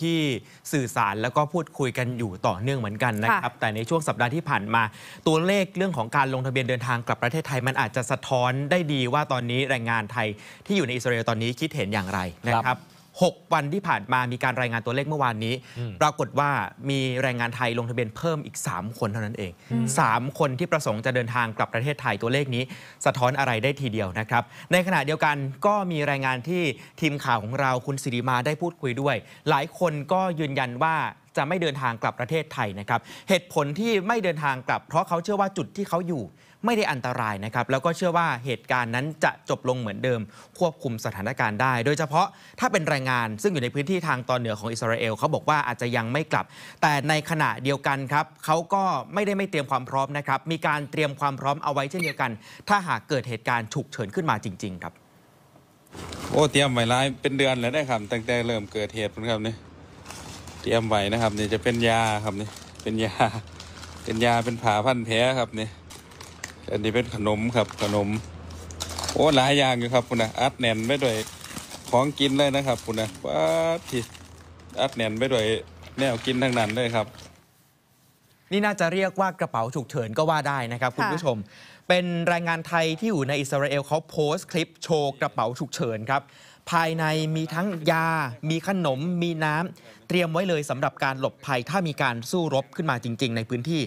ที่สื่อสารแล้วก็พูดคุยกันอยู่ต่อเนื่องเหมือนกันนะครับ แต่ในช่วงสัปดาห์ที่ผ่านมา ตัวเลขเรื่องของการลงทะเบียนเดินทางกลับประเทศไทยมันอาจจะสะท้อนได้ดีว่าตอนนี้แรงงานไทยที่อยู่ในอิสราเอลตอนนี้คิดเห็นอย่างไรนะครับ6 วันที่ผ่านมามีการรายงานตัวเลขเมื่อวานนี้ ปรากฏว่ามีแรงงานไทยลงทะเบียนเพิ่มอีก 3 คนเท่านั้นเอง 3 คนที่ประสงค์จะเดินทางกลับประเทศไทยตัวเลขนี้ สะท้อนอะไรได้ทีเดียวนะครับ ในขณะเดียวกันก็มีรายงานที่ทีมข่าวของเราคุณสิริมาได้พูดคุยด้วย หลายคนก็ยืนยันว่าจะไม่เดินทางกลับประเทศไทยนะครับ เหตุผลที่ไม่เดินทางกลับ เพราะเขาเชื่อว่าจุดที่เขาอยู่ไม่ได้อันตรายนะครับ แล้วก็เชื่อว่าเหตุการณ์นั้นจะจบลงเหมือนเดิม ควบคุมสถานการณ์ได้ โดยเฉพาะถ้าเป็นแรงงานซึ่งอยู่ในพื้นที่ทางตอนเหนือของอิสราเอล เขาบอกว่าอาจจะยังไม่กลับ แต่ในขณะเดียวกันครับเขาก็ไม่ได้ไม่เตรียมความพร้อมนะครับ มีการเตรียมความพร้อมเอาไว้เช่นเดียวกัน ถ้าหากเกิดเหตุการณ์ฉุกเฉินขึ้นมาจริง ๆ ครับ โอ้เตรียมไว้หลายเป็นเดือนแล้วได้ครับตั้งแต่เริ่มเกิดเหตุนะครับเนี่ยตรียมไว้นะครับนี่จะเป็นยาครับนี่เป็นยาเป็นยาเป็นผาพันแผลครับนี่อันนี้เป็นขนมครับขนมโอ้หลายอย่างอยู่ครับคุณนะอัดแน่นไปด้วยของกินเลยนะครับคุณนะป้าที่อัดแน่นไปด้วยแนวกินทั้งนั้นเลยครับ นี่น่าจะเรียกว่ากระเป๋าฉุกเฉินก็ว่าได้นะครับ คุณผู้ชม เป็นแรงงานไทยที่อยู่ในอิสราเอลเขาโพสต์คลิปโชว์กระเป๋าฉุกเฉินครับภายในมีทั้งยา มีขนม มีน้ำเตรียมไว้เลยสำหรับการหลบภัยถ้ามีการสู้รบขึ้นมาจริง ๆ ในพื้นที่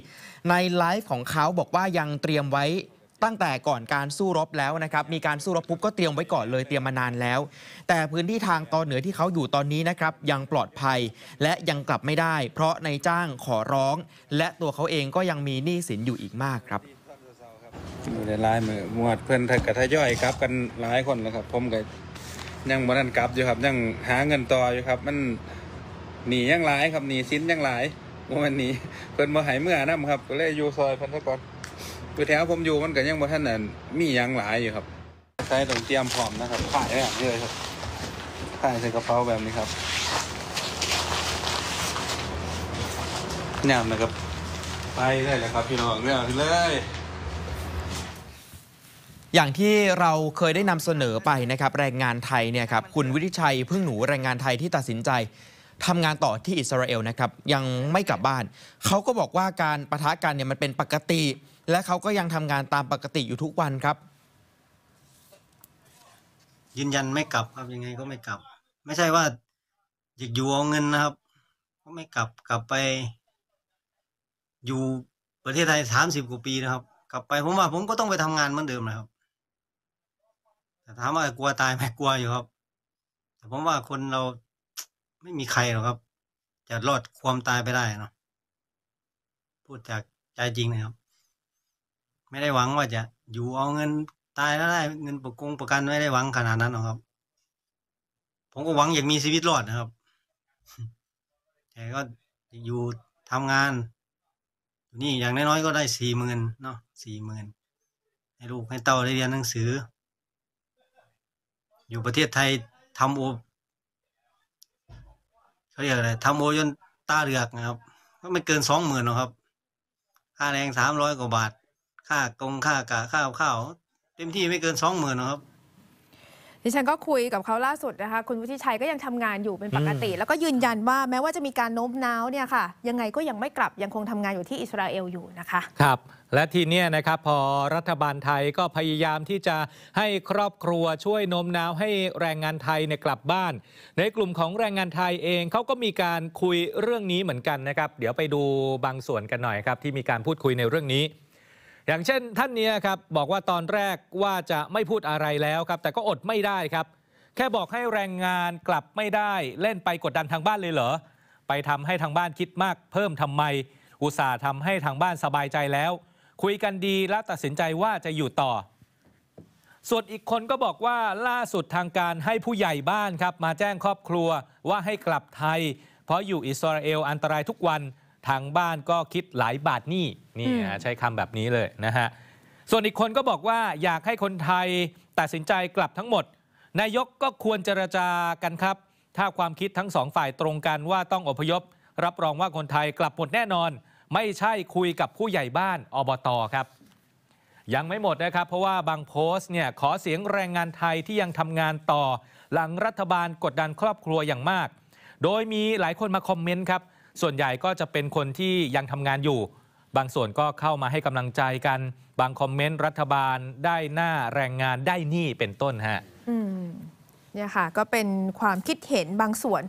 ในไลฟ์ของเขาบอกว่ายังเตรียมไว้ตั้งแต่ก่อนการสู้รบแล้วนะครับมีการสู้รบปุ๊บก็เตรียมไว้ก่อนเลยเตรียมมานานแล้ว แต่พื้นที่ทางตอนเหนือที่เขาอยู่ตอนนี้นะครับยังปลอดภัยและยังกลับไม่ได้ เพราะในจ้างขอร้อง และตัวเขาเองก็ยังมีหนี้สินอยู่อีกมากครับมีอไลายมือมวดเพื่อนกระทะย่อยครับกันหลายคนนะครับผมกับยังบ่นั่นกลับอยู่ครับยังหาเงินต่ออยู่ครับ มันหนียังหลายครับหนีสิ้นยังหลายวันนี้เพิ่นมาหายเมื่อน้ำครับ ก็เลยอยู่ซอยพันธกรคือแถวผมอยู่มันก็ยังบ่ท่านน่ะมียังหลายอยู่ครับใช้ต้องเตรียมพร้อมนะครับขายแบบนี้เลยครับขายใส่กระเพราแบบนี้ครับี่ยนะครับ ไปเลยนะครับ พี่น้องเรื่องเลยอย่างที่เราเคยได้นำเสนอไปนะครับแรงงานไทยเนี่ยครับคุณวิริชัยพึ่งหนูแรงงานไทยที่ตัดสินใจทำงานต่อที่อิสราเอลนะครับ ยังไม่กลับบ้านเขาก็บอกว่าการประทะกันเนี่ยมันเป็นปกติ และเขาก็ยังทำงานตามปกติอยู่ทุกวันครับ ยืนยันไม่กลับครับยังไงก็ไม่กลับ ไม่ใช่ว่าอยากอยู่เอาเงินนะครับก็ไม่กลับกลับไปอยู่ ประเทศไทยสามสิบกว่าปีนะครับกลับไปผมว่าผมก็ต้องไปทำงานเหมือนเดิมนะครับถามว่ากลัวตายไหมกลัวอยู่ครับ แต่ผมว่าคนเราไม่มีใครหรอกครับ จะรอดความตายไปได้เนาะพูดจากใจจริงนะครับ ไม่ได้หวังว่าจะอยู่เอาเงินตายแล้วได้ เงินประกงประกันไม่ได้หวังขนาดนั้นหรอกครับ ผมก็หวังอยากมีชีวิตรอดนะครับแต่ก็อยู่ทำงานนี่อย่างน้อยๆ ก็ได้สี่หมื่นเนาะสี่หมื่นให้ลูกให้เต้าได้เรียนหนังสืออยู่ประเทศไทยทำโอ เขาเรียกอะไรทำโอจนตาเหลือกนะครับ ก็ไม่เกินสองหมื่นนะครับ ค่าแรงสามร้อยกว่าบาท ค่ากงค่ากะค่าข้าว เต็มที่ไม่เกินสองหมื่นนะครับดิฉันก็คุยกับเขาล่าสุดนะคะ คุณวุฒิชัยก็ยังทำงานอยู่เป็นปกติ แล้วก็ยืนยันว่าแม้ว่าจะมีการโน้มน้าวเนี่ยค่ะ ยังไงก็ยังไม่กลับ ยังคงทำงานอยู่ที่อิสราเอลอยู่นะคะ ครับ และทีนี้นะครับพอรัฐบาลไทยก็พยายามที่จะให้ครอบครัวช่วยโน้มน้าว ให้แรงงานไทยเนี่ยกลับบ้าน ในกลุ่มของแรงงานไทยเองเขาก็มีการคุยเรื่องนี้เหมือนกันนะครับ เดี๋ยวไปดูบางส่วนกันหน่อยครับที่มีการพูดคุยในเรื่องนี้อย่างเช่นท่านนี้ครับบอกว่าตอนแรกว่าจะไม่พูดอะไรแล้วครับแต่ก็อดไม่ได้ครับ แค่บอกให้แรงงานกลับไม่ได้ เล่นไปกดดันทางบ้านเลยเหรอไปทำให้ทางบ้านคิดมาก เพิ่มทำไม อุตส่าห์ทำให้ทางบ้านสบายใจแล้ว คุยกันดี และตัดสินใจว่าจะอยู่ต่อ ส่วนอีกคนก็บอกว่าล่าสุดทางการให้ผู้ใหญ่บ้านครับมาแจ้งครอบครัวว่าให้กลับไทย เพราะอยู่อิสราเอลอันตรายทุกวันทางบ้านก็คิดหลายบาทหนี้นี่ ใช้คำแบบนี้เลยนะฮะ ส่วนอีกคนก็บอกว่าอยากให้คนไทยตัดสินใจกลับทั้งหมด นายกก็ควรเจรจากันครับ ถ้าความคิดทั้งสองฝ่ายตรงกันว่าต้องอพยพรับรองว่าคนไทยกลับหมดแน่นอน ไม่ใช่คุยกับผู้ใหญ่บ้านอบตครับยังไม่หมดนะครับ เพราะว่าบางโพสต์เนี่ยขอเสียงแรงงานไทยที่ยังทำงานต่อ หลังรัฐบาลกดดันครอบครัวอย่างมาก โดยมีหลายคนมาคอมเมนต์ครับส่วนใหญ่ก็จะเป็นคนที่ยังทำงานอยู่ บางส่วนก็เข้ามาให้กำลังใจกัน บางคอมเมนต์ รัฐบาลได้หน้าแรงงานได้หนี้เป็นต้นฮะเนี่ยค่ะ ก็เป็นความคิดเห็นบางส่วน